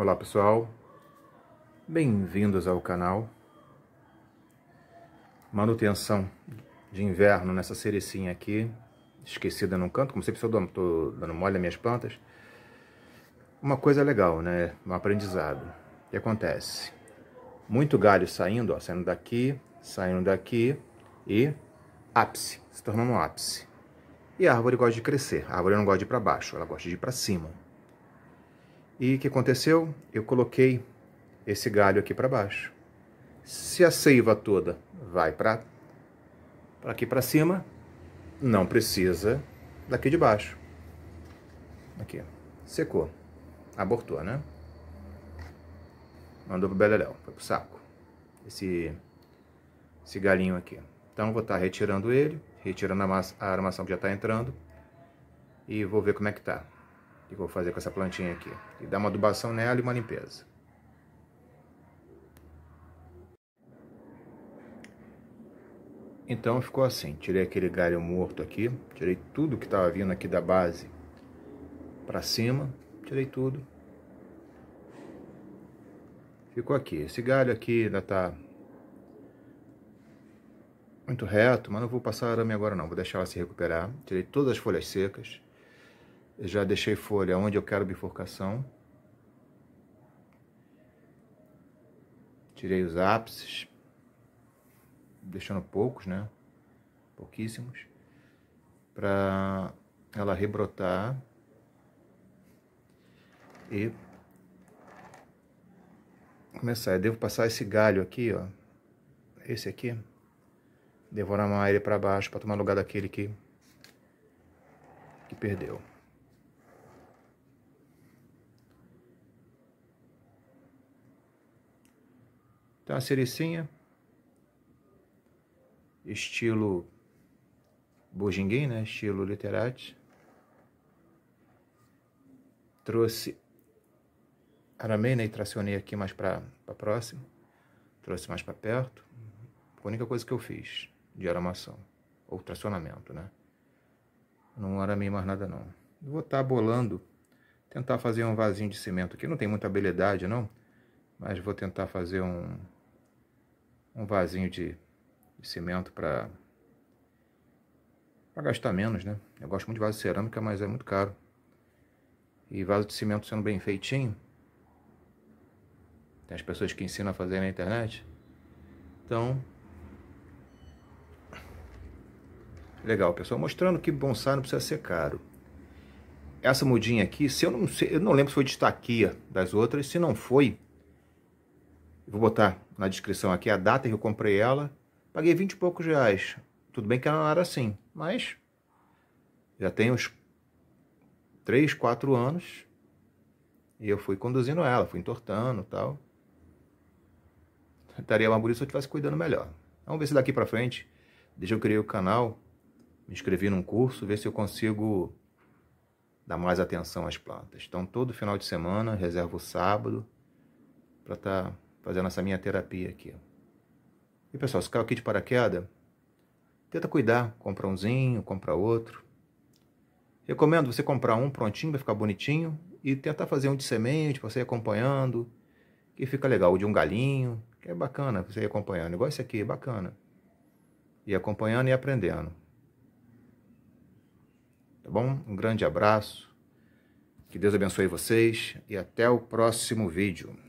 Olá pessoal, bem-vindos ao canal. Manutenção de inverno nessa cerecinha aqui, esquecida num canto, como sempre estou dando mole às minhas plantas. Uma coisa legal, né? Um aprendizado. O que acontece? Muito galho saindo, ó, saindo daqui, saindo daqui e ápice, se tornando um ápice. E a árvore gosta de crescer, a árvore não gosta de ir para baixo, ela gosta de ir para cima. E o que aconteceu? Eu coloquei esse galho aqui para baixo. Se a seiva toda vai para aqui para cima, não precisa daqui de baixo. Aqui, secou, abortou, né? Mandou pro beleléu, foi pro saco. Esse, esse galinho aqui. Então vou estar tá retirando ele, retirando a, massa, a armação que já está entrando e vou ver como é que tá que eu vou fazer com essa plantinha aqui. E dar uma adubação nela e uma limpeza. Então ficou assim, tirei aquele galho morto aqui, tirei tudo que estava vindo aqui da base para cima, tirei tudo. Ficou aqui, esse galho aqui ainda tá muito reto, mas não vou passar arame agora não, vou deixar ela se recuperar. Tirei todas as folhas secas já deixei folha onde eu quero bifurcação. Tirei os ápices, deixando poucos, né? Pouquíssimos, para ela rebrotar e começar. Eu devo passar esse galho aqui, ó, esse aqui, devo armar ele para baixo para tomar lugar daquele que, que perdeu. Então a cerecinha, estilo Bojinguim, né? estilo literati. Trouxe aramei né? e tracionei aqui mais para próximo. Trouxe mais para perto. a única coisa que eu fiz de aramação, ou tracionamento, né? Não aramei mais nada não. Vou estar tá bolando, tentar fazer um vasinho de cimento aqui. Não tem muita habilidade não, mas vou tentar fazer um, um vasinho de, de cimento para gastar menos, né? Eu gosto muito de vaso de cerâmica, mas é muito caro. E vaso de cimento sendo bem feitinho. Tem as pessoas que ensinam a fazer na internet. Então, Legal, pessoal. Mostrando que bonsai não precisa ser caro. Essa mudinha aqui, se eu não sei, eu não lembro se foi destaque das outras, se não foi, vou botar na descrição aqui a data que eu comprei ela. Paguei 20 e poucos reais. Tudo bem que ela não era assim, mas já tem uns 3, 4 anos. E eu fui conduzindo ela, fui entortando tal. Estaria mais bonito se eu estivesse cuidando melhor. Vamos ver se daqui para frente, desde eu criei o canal, me inscrevi num curso, ver se eu consigo dar mais atenção às plantas. Então, todo final de semana, reservo o sábado para estar... Tá fazendo essa minha terapia aqui. E pessoal, se caiu aqui de paraquedas, tenta cuidar, compra umzinho, compra outro. Recomendo você comprar um prontinho, vai ficar bonitinho, e tentar fazer um de semente, você ir acompanhando, que fica legal, o de um galinho, que é bacana você ir acompanhando, igual esse aqui, bacana. E acompanhando e aprendendo. Tá bom? Um grande abraço. Que Deus abençoe vocês e até o próximo vídeo.